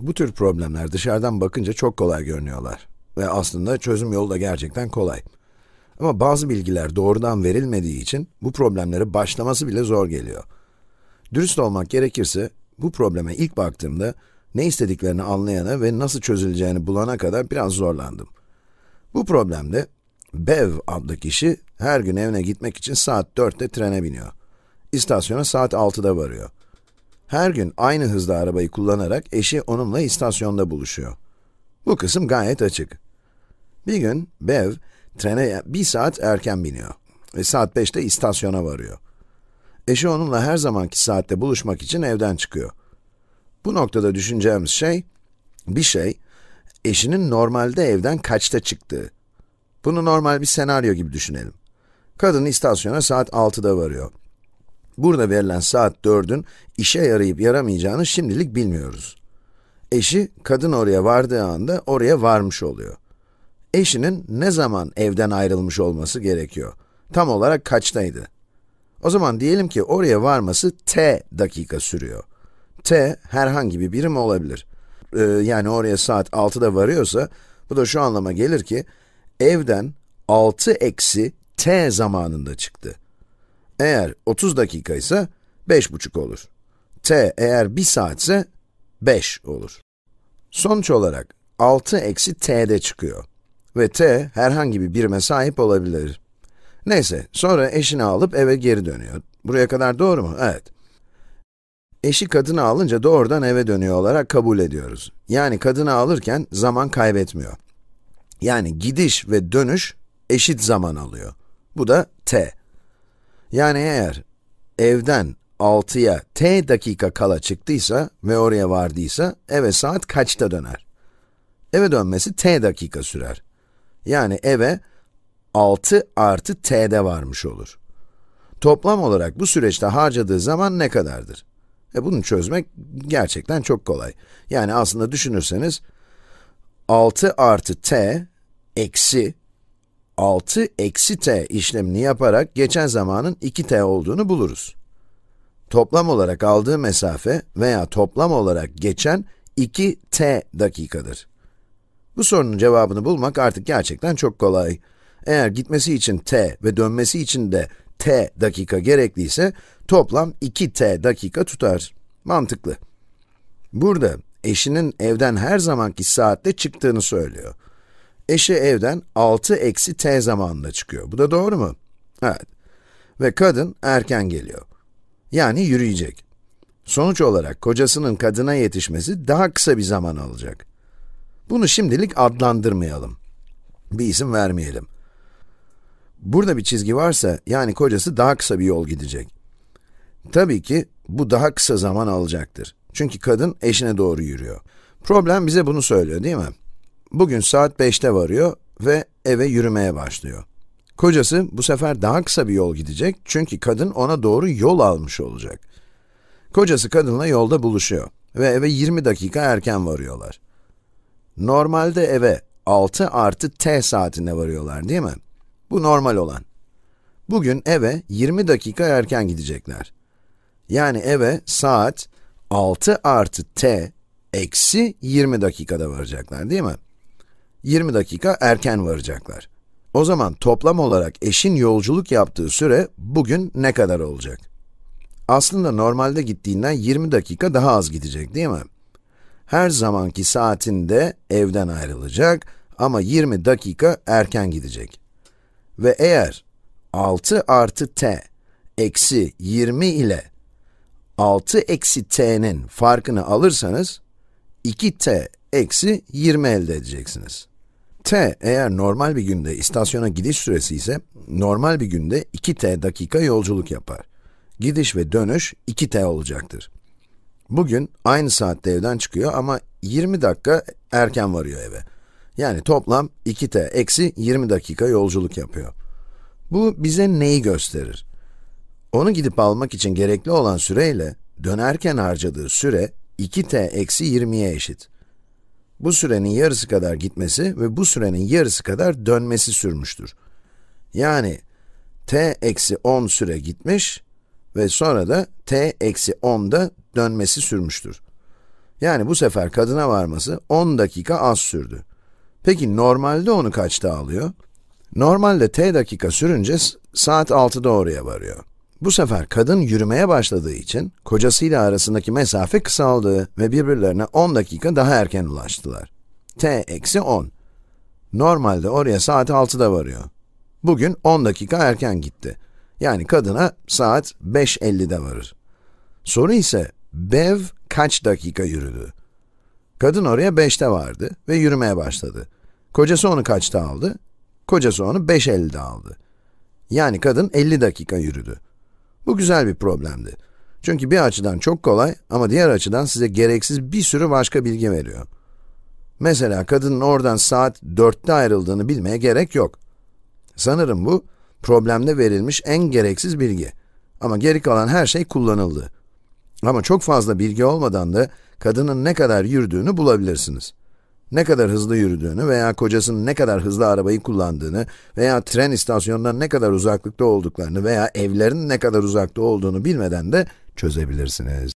Bu tür problemler dışarıdan bakınca çok kolay görünüyorlar. Ve aslında çözüm yolu da gerçekten kolay. Ama bazı bilgiler doğrudan verilmediği için bu problemlere başlaması bile zor geliyor. Dürüst olmak gerekirse, bu probleme ilk baktığımda ne istediklerini anlayana ve nasıl çözüleceğini bulana kadar biraz zorlandım. Bu problemde Bev adlı kişi her gün evine gitmek için saat 4'te trene biniyor. İstasyona saat 6'da varıyor. Her gün aynı hızda arabayı kullanarak eşi onunla istasyonda buluşuyor. Bu kısım gayet açık. Bir gün Bev, trene bir saat erken biniyor ve saat 5'te istasyona varıyor. Eşi onunla her zamanki saatte buluşmak için evden çıkıyor. Bu noktada düşüneceğimiz şey, bir şey, eşinin normalde evden kaçta çıktığı. Bunu normal bir senaryo gibi düşünelim. Kadın istasyona saat 6'da varıyor. Burada verilen saat 4'ün işe yarayıp yaramayacağını şimdilik bilmiyoruz. Eşi, kadın oraya vardığı anda oraya varmış oluyor. Eşinin ne zaman evden ayrılmış olması gerekiyor? Tam olarak kaçtaydı? O zaman diyelim ki oraya varması t dakika sürüyor. t herhangi bir birim olabilir. Ee, yani oraya saat 6'da varıyorsa, bu da şu anlama gelir ki, evden 6 eksi t zamanında çıktı. Eğer 30 dakika ise 5,5 olur. t eğer 1 saat ise 5 olur. Sonuç olarak 6 eksi t de çıkıyor. Ve t herhangi bir birime sahip olabilir. Neyse, sonra eşini alıp eve geri dönüyor. Buraya kadar doğru mu? Evet. Eşi kadını alınca doğrudan eve dönüyor olarak kabul ediyoruz. Yani kadını alırken zaman kaybetmiyor. Yani gidiş ve dönüş eşit zaman alıyor. Bu da t. Yani eğer evden 6'ya t dakika kala çıktıysa ve oraya vardıysa eve saat kaçta döner? Eve dönmesi t dakika sürer. Yani eve 6 artı t'de varmış olur. Toplam olarak bu süreçte harcadığı zaman ne kadardır? E bunu çözmek gerçekten çok kolay. Yani aslında düşünürseniz 6 artı t eksi 6 eksi t işlemini yaparak geçen zamanın 2t olduğunu buluruz. Toplam olarak aldığı mesafe veya toplam olarak geçen 2t dakikadır. Bu sorunun cevabını bulmak artık gerçekten çok kolay. Eğer gitmesi için t ve dönmesi için de t dakika gerekliyse toplam 2t dakika tutar. Mantıklı. Burada eşinin evden her zamanki saatte çıktığını söylüyor eşi evden 6 eksi t zamanında çıkıyor. Bu da doğru mu? Evet. Ve kadın erken geliyor. Yani yürüyecek. Sonuç olarak kocasının kadına yetişmesi daha kısa bir zaman alacak. Bunu şimdilik adlandırmayalım. Bir isim vermeyelim. Burada bir çizgi varsa, yani kocası daha kısa bir yol gidecek. Tabii ki bu daha kısa zaman alacaktır. Çünkü kadın eşine doğru yürüyor. Problem bize bunu söylüyor değil mi? Bugün saat 5'te varıyor ve eve yürümeye başlıyor. Kocası bu sefer daha kısa bir yol gidecek çünkü kadın ona doğru yol almış olacak. Kocası kadınla yolda buluşuyor ve eve 20 dakika erken varıyorlar. Normalde eve 6 artı t saatinde varıyorlar değil mi? Bu normal olan. Bugün eve 20 dakika erken gidecekler. Yani eve saat 6 artı t eksi 20 dakikada varacaklar değil mi? 20 dakika erken varacaklar. O zaman toplam olarak eşin yolculuk yaptığı süre bugün ne kadar olacak? Aslında normalde gittiğinden 20 dakika daha az gidecek değil mi? Her zamanki saatinde evden ayrılacak ama 20 dakika erken gidecek. Ve eğer 6 artı t eksi 20 ile 6 eksi t'nin farkını alırsanız 2t eksi 20 elde edeceksiniz t eğer normal bir günde istasyona gidiş süresi ise, normal bir günde 2t dakika yolculuk yapar. Gidiş ve dönüş 2t olacaktır. Bugün aynı saatte evden çıkıyor ama 20 dakika erken varıyor eve. Yani toplam 2t eksi 20 dakika yolculuk yapıyor. Bu bize neyi gösterir? Onu gidip almak için gerekli olan süreyle dönerken harcadığı süre 2t eksi 20'ye eşit bu sürenin yarısı kadar gitmesi ve bu sürenin yarısı kadar dönmesi sürmüştür. Yani t eksi 10 süre gitmiş ve sonra da t eksi 10 da dönmesi sürmüştür. Yani bu sefer kadına varması 10 dakika az sürdü. Peki normalde onu kaçta alıyor? Normalde t dakika sürünce saat 6'da oraya varıyor. Bu sefer kadın yürümeye başladığı için kocasıyla arasındaki mesafe kısaldı ve birbirlerine 10 dakika daha erken ulaştılar. t eksi 10. Normalde oraya saat 6'da varıyor. Bugün 10 dakika erken gitti. Yani kadına saat 5.50'de varır. Soru ise Bev kaç dakika yürüdü? Kadın oraya 5'te vardı ve yürümeye başladı. Kocası onu kaçta aldı? Kocası onu 5.50'de aldı. Yani kadın 50 dakika yürüdü. Bu güzel bir problemdi. Çünkü bir açıdan çok kolay ama diğer açıdan size gereksiz bir sürü başka bilgi veriyor. Mesela kadının oradan saat 4'te ayrıldığını bilmeye gerek yok. Sanırım bu problemde verilmiş en gereksiz bilgi. Ama geri kalan her şey kullanıldı. Ama çok fazla bilgi olmadan da kadının ne kadar yürüdüğünü bulabilirsiniz ne kadar hızlı yürüdüğünü veya kocasının ne kadar hızlı arabayı kullandığını veya tren istasyonundan ne kadar uzaklıkta olduklarını veya evlerinin ne kadar uzakta olduğunu bilmeden de çözebilirsiniz.